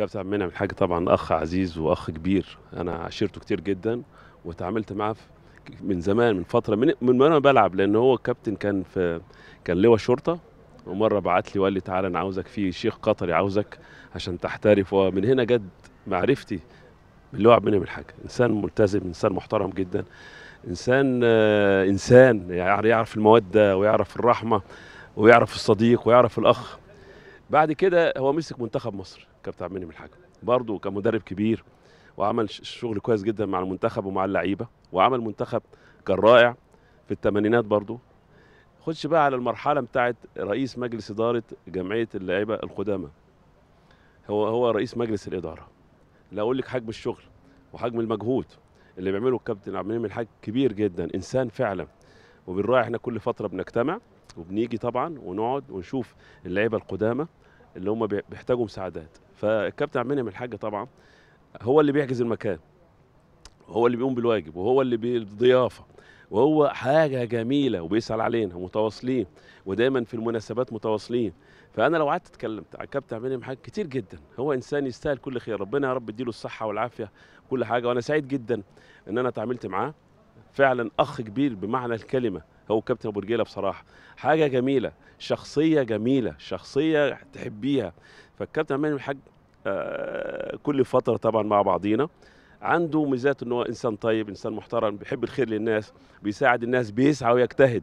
كابتن عبد المنعم الحاج طبعا اخ عزيز واخ كبير انا عشرته كتير جدا وتعاملت معاه من زمان من فتره من من وانا بلعب لان هو الكابتن كان في كان لواء شرطه ومره بعت لي وقال لي تعالى انا عاوزك في شيخ قطري عاوزك عشان تحترف ومن هنا جد معرفتي باللواء عبد المنعم الحاج انسان ملتزم انسان محترم جدا انسان آه، انسان يعني يعرف الموده ويعرف الرحمه ويعرف الصديق ويعرف الاخ بعد كده هو مسك منتخب مصر كابتن عبد المنعم الحاج برضه كمدرب كبير وعمل شغل كويس جدا مع المنتخب ومع اللعيبه وعمل منتخب كان رائع في الثمانينات برضه خش بقى على المرحله بتاعت رئيس مجلس اداره جمعيه اللعيبه القدامى هو هو رئيس مجلس الاداره لا اقول لك حجم الشغل وحجم المجهود اللي بيعمله الكابتن عبد المنعم الحاج كبير جدا انسان فعلا وبنراعي احنا كل فتره بنجتمع وبنيجي طبعا ونقعد ونشوف اللعيبه القدامى اللي هم بيحتاجوا مساعدات فالكابتن عبد المنعم الحاج طبعا هو اللي بيحجز المكان وهو اللي بيقوم بالواجب وهو اللي بالضيافه وهو حاجه جميله وبيسال علينا ومتواصلين ودايما في المناسبات متواصلين فانا لو قعدت اتكلم على الكابتن عبد المنعم الحاج كتير جدا هو انسان يستاهل كل خير ربنا يا رب يديله الصحه والعافيه كل حاجه وانا سعيد جدا ان انا اتعاملت معاه فعلا اخ كبير بمعنى الكلمه هو كابتن ابو رجيله بصراحه حاجه جميله شخصيه جميله شخصيه تحبيها فالكابتن عماد الحاج آه، كل فتره طبعا مع بعضينا عنده ميزات ان هو انسان طيب انسان محترم بيحب الخير للناس بيساعد الناس بيسعى ويجتهد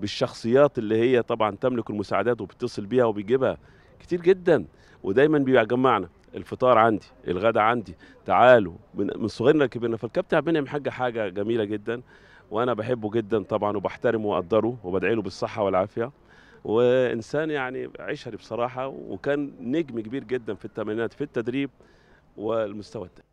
بالشخصيات اللي هي طبعا تملك المساعدات وبتصل بيها وبيجيبها كتير جدا ودايما بيجمعنا الفطار عندي الغداء عندي تعالوا من, صغيرنا صغرنا لكبرنا فالكابتن عبد المنعم حاجه حاجه جميله جدا وانا بحبه جدا طبعا وبحترمه واقدره وبدعي له بالصحه والعافيه وانسان يعني عشري بصراحه وكان نجم كبير جدا في الثمانينات في التدريب والمستوى التاني